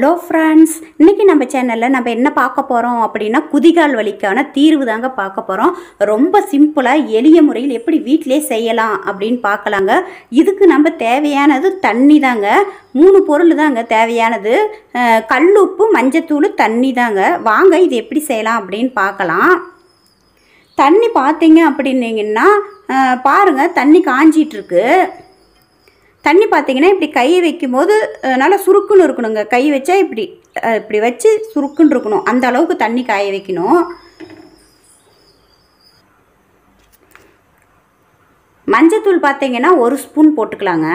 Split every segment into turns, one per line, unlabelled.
hello friends இன்றைக்கி நம்ம சேனலில் நம்ம என்ன பார்க்க போகிறோம் அப்படின்னா குதிகால் வலிக்கான தீர்வு தாங்க பார்க்க போகிறோம் ரொம்ப சிம்பிளாக எளிய முறையில் எப்படி வீட்டிலே செய்யலாம் அப்படின்னு பார்க்கலாங்க இதுக்கு நம்ம தேவையானது தண்ணி தாங்க மூணு பொருள் தாங்க தேவையானது கல் உப்பு மஞ்சத்தூள் தண்ணி தாங்க வாங்க இது எப்படி செய்யலாம் அப்படின்னு பார்க்கலாம் தண்ணி பார்த்தீங்க அப்படின்னீங்கன்னா பாருங்கள் தண்ணி காஞ்சிட்ருக்கு தண்ணி பார்த்தீங்கன்னா இப்படி கை வைக்கும் போது நல்லா சுருக்குன்னு இருக்கணுங்க கை வச்சா இப்படி இப்படி வச்சு சுருக்குன்னு இருக்கணும் அந்த அளவுக்கு தண்ணி காய வைக்கணும் மஞ்சத்தூள் பார்த்தீங்கன்னா ஒரு ஸ்பூன் போட்டுக்கலாங்க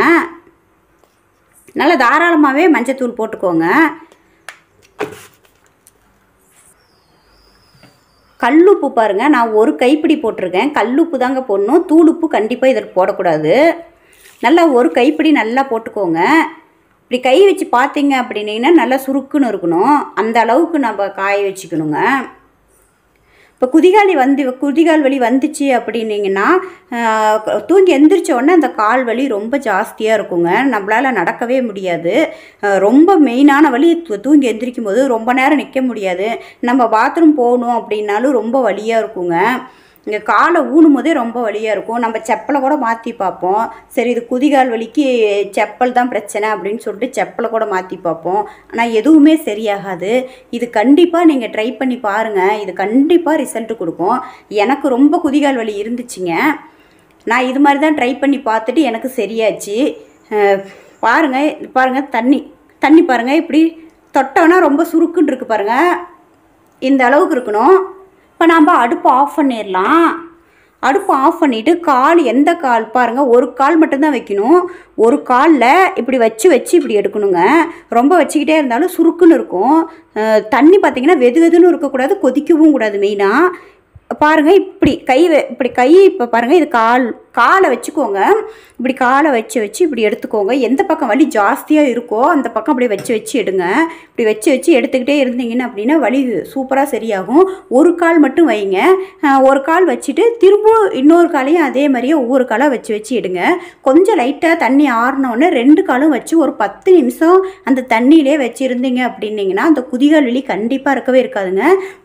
நல்லா தாராளமாகவே மஞ்சத்தூள் போட்டுக்கோங்க கல்லுப்பு பாருங்கள் நான் ஒரு கைப்பிடி போட்டிருக்கேன் கல்லுப்பு தாங்க போடணும் தூளுப்பு கண்டிப்பாக இதற்கு போடக்கூடாது நல்லா ஒரு கைப்பிடி நல்லா போட்டுக்கோங்க இப்படி கை வச்சு பார்த்தீங்க அப்படின்னீங்கன்னா நல்லா சுருக்குன்னு இருக்கணும் அந்த அளவுக்கு நம்ம காய வச்சுக்கணுங்க இப்போ குதிகாலி வந்து குதிகால் வலி வந்துச்சு அப்படின்னீங்கன்னா தூங்கி எந்திரிச்ச உடனே அந்த கால் வலி ரொம்ப ஜாஸ்தியாக இருக்குங்க நம்மளால் நடக்கவே முடியாது ரொம்ப மெயினான வலி தூங்கி எந்திரிக்கும் போது ரொம்ப நேரம் நிற்க முடியாது நம்ம பாத்ரூம் போகணும் அப்படின்னாலும் ரொம்ப வலியாக இருக்குங்க இங்கே காலை ஊனும்போதே போதே ரொம்ப வழியாக இருக்கும் நம்ம செப்பலை கூட மாற்றி பார்ப்போம் சரி இது குதிகால் வலிக்கு செப்பல் தான் பிரச்சனை அப்படின்னு சொல்லிட்டு செப்பலை கூட மாற்றி பார்ப்போம் ஆனால் எதுவுமே சரியாகாது இது கண்டிப்பாக நீங்கள் ட்ரை பண்ணி பாருங்கள் இது கண்டிப்பாக ரிசல்ட்டு கொடுக்கும் எனக்கு ரொம்ப குதிகால் வலி இருந்துச்சுங்க நான் இது மாதிரி தான் ட்ரை பண்ணி பார்த்துட்டு எனக்கு சரியாச்சு பாருங்கள் பாருங்கள் தண்ணி தண்ணி பாருங்கள் இப்படி தொட்டோன்னா ரொம்ப சுருக்குன்னு இருக்குது பாருங்கள் இந்த அளவுக்கு இருக்கணும் இப்போ நாம் அடுப்பு ஆஃப் பண்ணிடலாம் அடுப்பு ஆஃப் பண்ணிவிட்டு கால் எந்த கால் பாருங்கள் ஒரு கால் மட்டும்தான் வைக்கணும் ஒரு காலில் இப்படி வச்சு வச்சு இப்படி எடுக்கணுங்க ரொம்ப வச்சுக்கிட்டே இருந்தாலும் சுருக்குன்னு இருக்கும் தண்ணி பார்த்திங்கன்னா வெது வெதுன்னு இருக்கக்கூடாது கொதிக்கவும் கூடாது மெயினாக பாருங்கள் இப்படி கை இப்படி கை இப்போ பாருங்கள் இது கால் காலை வச்சுக்கோங்க இப்படி காலை வச்சு வச்சு இப்படி எடுத்துக்கோங்க எந்த பக்கம் வலி ஜாஸ்தியாக இருக்கோ அந்த பக்கம் அப்படி வச்சு வச்சு எடுங்க இப்படி வச்சு வச்சு எடுத்துக்கிட்டே இருந்தீங்கன்னு அப்படின்னா வலி சூப்பராக சரியாகும் ஒரு கால் மட்டும் வைங்க ஒரு கால் வச்சுட்டு திரும்பவும் இன்னொரு காலையும் அதே மாதிரியே ஒவ்வொரு காலாக வச்சு வச்சு எடுங்க கொஞ்சம் லைட்டாக தண்ணி ஆறினோடனே ரெண்டு காலும் வச்சு ஒரு பத்து நிமிஷம் அந்த தண்ணியிலே வச்சுருந்தீங்க அப்படின்னீங்கன்னா அந்த குதிகால் வலி கண்டிப்பாக இருக்கவே இருக்காதுங்க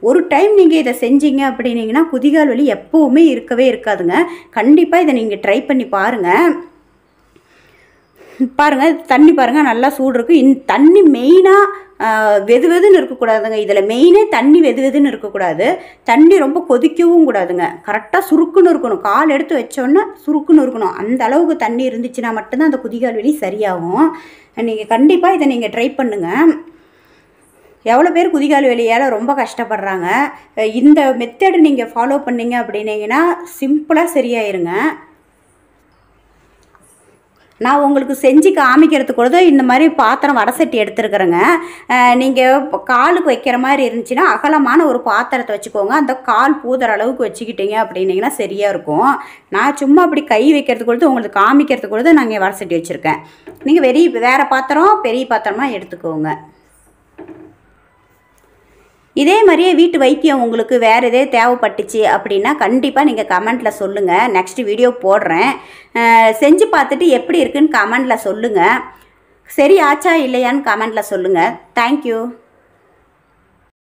ஒரு டைம் நீங்கள் இதை செஞ்சீங்க அப்படின்னீங்கன்னா குதிகால் வலி எப்போவுமே இருக்கவே இருக்காதுங்க கண்டிப்பாக இதை நீங்கள் ட்ரை பண்ணி பாருங்கள் பாருங்கள் தண்ணி பாருங்கள் நல்லா சூடு இருக்கும் இன் தண்ணி மெயினாக வெது வெதுன்னு இருக்கக்கூடாதுங்க இதில் மெயினே தண்ணி வெது வெதுன்னு இருக்கக்கூடாது தண்ணி ரொம்ப கொதிக்கவும் கூடாதுங்க கரெக்டாக சுருக்குன்னு இருக்கணும் கால் எடுத்து வச்சோன்னா சுருக்குன்னு இருக்கணும் அந்த அளவுக்கு தண்ணி இருந்துச்சுன்னா மட்டும்தான் அந்த குதிகால் வெளி சரியாகும் நீங்கள் கண்டிப்பாக இதை நீங்கள் ட்ரை பண்ணுங்கள் எவ்வளோ பேர் குதிகால் வெளியால் ரொம்ப கஷ்டப்படுறாங்க இந்த மெத்தடு நீங்கள் ஃபாலோ பண்ணிங்க அப்படின்னீங்கன்னா சிம்பிளாக சரியாயிருங்க நான் உங்களுக்கு செஞ்சு காமிக்கிறது கூட இந்த மாதிரி பாத்திரம் வடசட்டி எடுத்துருக்குறேங்க நீங்கள் காலுக்கு வைக்கிற மாதிரி இருந்துச்சுன்னா அகலமான ஒரு பாத்திரத்தை வச்சுக்கோங்க அந்த கால் பூதுற அளவுக்கு வச்சுக்கிட்டீங்க அப்படின்னீங்கன்னா சரியாக இருக்கும் நான் சும்மா அப்படி கை வைக்கிறதுக்கு கொடுத்து உங்களுக்கு காமிக்கிறதுக்கு கொடுத்து நாங்கள் வடசட்டி வச்சுருக்கேன் நீங்கள் வெறி வேறு பாத்திரம் பெரிய பாத்திரமாக எடுத்துக்கோங்க இதே மாதிரியே வீட்டு வைத்தியம் உங்களுக்கு வேறு எதே தேவைப்பட்டுச்சு அப்படின்னா கண்டிப்பாக நீங்கள் கமெண்ட்டில் சொல்லுங்கள் நெக்ஸ்ட் வீடியோ போடுறேன் செஞ்சு பார்த்துட்டு எப்படி இருக்குன்னு கமெண்ட்டில் சொல்லுங்கள் சரி ஆச்சா இல்லையான்னு கமெண்ட்டில் சொல்லுங்கள் தேங்க்யூ